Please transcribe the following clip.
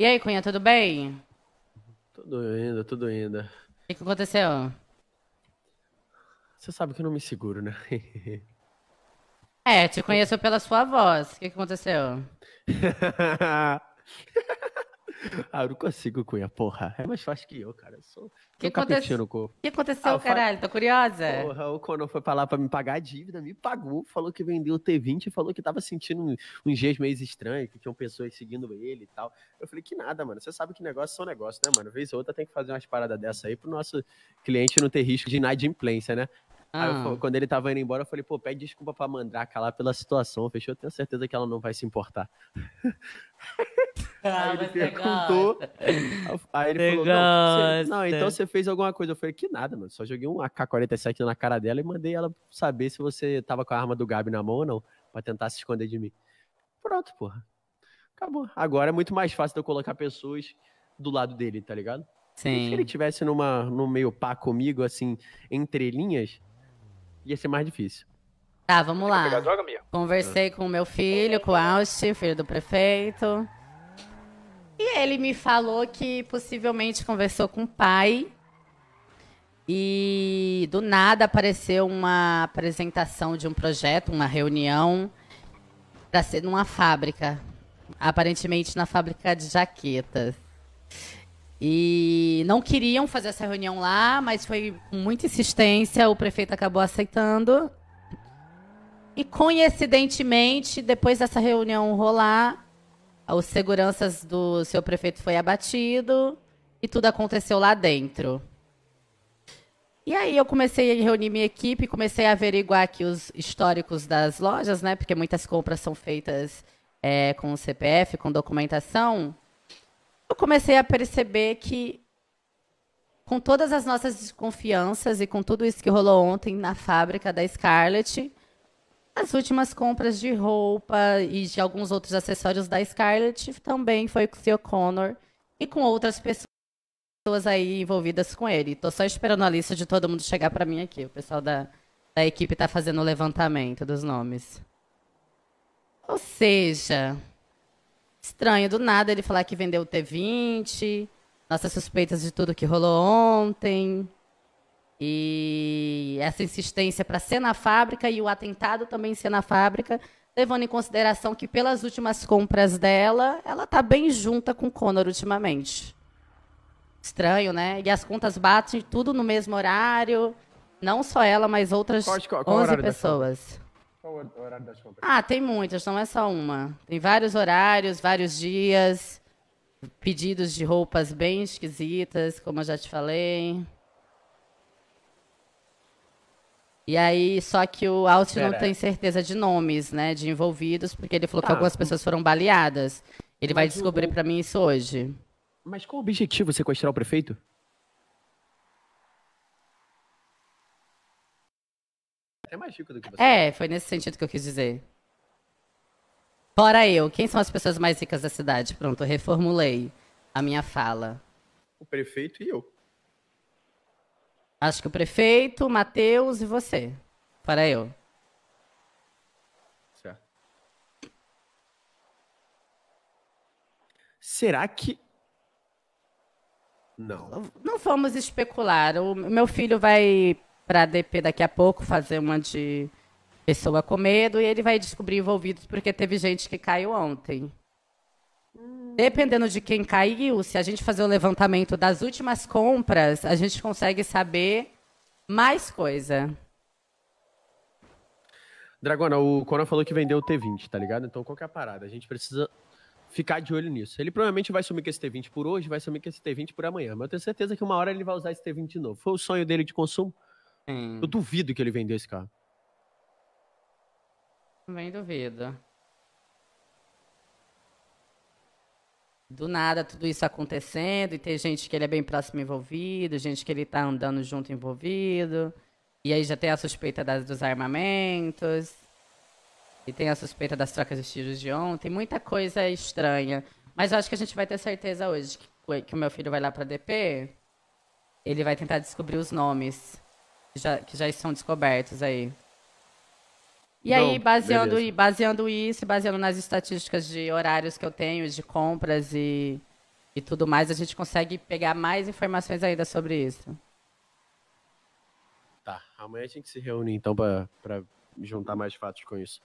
E aí, Cunha, tudo bem? Tudo indo, tudo indo. O que, que aconteceu? Você sabe que eu não me seguro, né? é, te conheço pela sua voz. O que, que aconteceu? Ah, eu não consigo, Cunha, porra. É mais fácil que eu, cara. Eu sou, que tô aconte... no corpo. O que aconteceu, ah, caralho? Fa... Tô curiosa. Porra, o Conan foi pra lá pra me pagar a dívida, me pagou, falou que vendeu o T20 e falou que tava sentindo uns um, um dias meio estranho, que tinham pessoas seguindo ele e tal. Eu falei, que nada, mano. Você sabe que negócio são negócio, né, mano? Vez ou outra tem que fazer umas paradas dessa aí pro nosso cliente não ter risco de inadimplência, né? Ah. Eu, quando ele tava indo embora, eu falei, pô, pede desculpa pra mandraca lá pela situação, fechou? Eu tenho certeza que ela não vai se importar. Ah, aí ele perguntou. Aí ele falou: não, você, não, então você fez alguma coisa. Eu falei: que nada, mano. Só joguei um AK-47 na cara dela e mandei ela saber se você tava com a arma do Gabi na mão ou não, pra tentar se esconder de mim. Pronto, porra. Acabou. Agora é muito mais fácil eu colocar pessoas do lado dele, tá ligado? Sim. Se ele tivesse numa, no meio pá comigo, assim, entre linhas, ia ser mais difícil. Tá, vamos lá. Droga, Conversei com o meu filho, com o Austin, filho do prefeito. E ele me falou que possivelmente conversou com o pai e do nada apareceu uma apresentação de um projeto, uma reunião para ser numa fábrica, aparentemente na fábrica de jaquetas. E não queriam fazer essa reunião lá, mas foi com muita insistência, o prefeito acabou aceitando. E coincidentemente, depois dessa reunião rolar, os seguranças do seu prefeito foi abatido e tudo aconteceu lá dentro. E aí eu comecei a reunir minha equipe, comecei a averiguar aqui os históricos das lojas, né? Porque muitas compras são feitas é, com o CPF, com documentação. Eu comecei a perceber que com todas as nossas desconfianças e com tudo isso que rolou ontem na fábrica da Scarlett, as últimas compras de roupa e de alguns outros acessórios da Scarlett também foi com o seu Connor e com outras pessoas aí envolvidas com ele. Estou só esperando a lista de todo mundo chegar para mim aqui. O pessoal da, da equipe está fazendo o levantamento dos nomes. Ou seja, estranho do nada ele falar que vendeu o T20, nossas suspeitas de tudo que rolou ontem. E essa insistência para ser na fábrica e o atentado também ser na fábrica, levando em consideração que pelas últimas compras dela, ela está bem junta com Conor ultimamente. Estranho, né? E as contas batem tudo no mesmo horário. Não só ela, mas outras qual, qual, qual 11 pessoas. Qual o horário das compras? Ah, tem muitas, não é só uma. Tem vários horários, vários dias, pedidos de roupas bem esquisitas, como eu já te falei. E aí, só que o Alt não tem certeza de nomes, né, de envolvidos, porque ele falou tá. que algumas pessoas foram baleadas. Ele Mas vai descobrir o... para mim isso hoje. Mas qual o objetivo sequestrar o prefeito? É mais rico do que você. É, foi nesse sentido que eu quis dizer. Fora eu, quem são as pessoas mais ricas da cidade? Pronto, reformulei a minha fala. O prefeito e eu. Acho que o prefeito, o Matheus e você. Para eu. Certo. Será que. Não. Não vamos especular. O meu filho vai para a DP daqui a pouco fazer uma de pessoa com medo e ele vai descobrir envolvidos porque teve gente que caiu ontem. Dependendo de quem caiu, se a gente fazer o levantamento das últimas compras, a gente consegue saber mais coisa. Dragona, o Conan falou que vendeu o T20, tá ligado? Então qual que é a parada? A gente precisa ficar de olho nisso. Ele provavelmente vai sumir com esse T20 por hoje, vai sumir com esse T20 por amanhã. Mas eu tenho certeza que uma hora ele vai usar esse T20 de novo. Foi o sonho dele de consumo? Eu duvido que ele vendeu esse carro. Também duvido. do nada tudo isso acontecendo e tem gente que ele é bem próximo envolvido, gente que ele está andando junto envolvido. E aí já tem a suspeita das, dos armamentos. E tem a suspeita das trocas de tiros de ontem. Muita coisa estranha. Mas eu acho que a gente vai ter certeza hoje que, que o meu filho vai lá para DP. Ele vai tentar descobrir os nomes que já, que já estão descobertos aí. E aí, baseando, baseando isso, baseando nas estatísticas de horários que eu tenho, de compras e, e tudo mais, a gente consegue pegar mais informações ainda sobre isso. Tá. Amanhã a gente se reúne então para juntar mais fatos com isso.